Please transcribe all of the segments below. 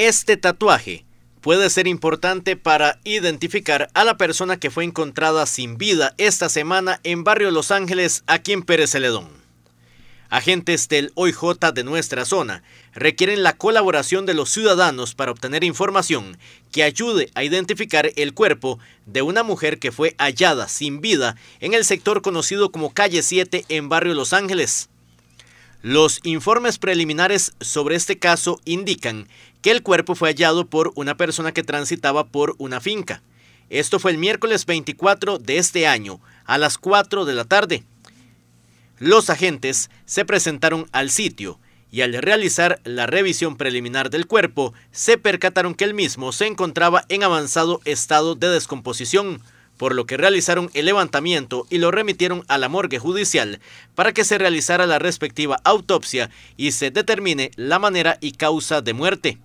Este tatuaje puede ser importante para identificar a la persona que fue encontrada sin vida esta semana en Barrio Los Ángeles, aquí en Pérez Celedón. Agentes del OIJ de nuestra zona requieren la colaboración de los ciudadanos para obtener información que ayude a identificar el cuerpo de una mujer que fue hallada sin vida en el sector conocido como Calle 7 en Barrio Los Ángeles. Los informes preliminares sobre este caso indican que el cuerpo fue hallado por una persona que transitaba por una finca. Esto fue el miércoles 24 de este año, a las 4 de la tarde. Los agentes se presentaron al sitio y al realizar la revisión preliminar del cuerpo, se percataron que el mismo se encontraba en avanzado estado de descomposición, por lo que realizaron el levantamiento y lo remitieron a la morgue judicial para que se realizara la respectiva autopsia y se determine la manera y causa de muerte.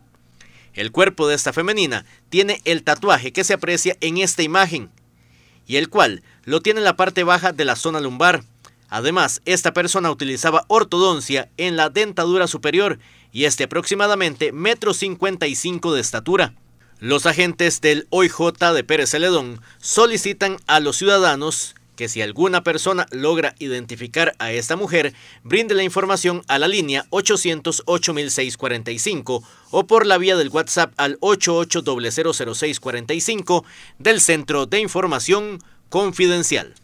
El cuerpo de esta femenina tiene el tatuaje que se aprecia en esta imagen y el cual lo tiene en la parte baja de la zona lumbar. Además, esta persona utilizaba ortodoncia en la dentadura superior y este aproximadamente metro cincuenta de estatura. Los agentes del OIJ de Pérez Celedón solicitan a los ciudadanos que si alguna persona logra identificar a esta mujer, brinde la información a la línea 808-645 o por la vía del WhatsApp al 8800645 del Centro de Información Confidencial.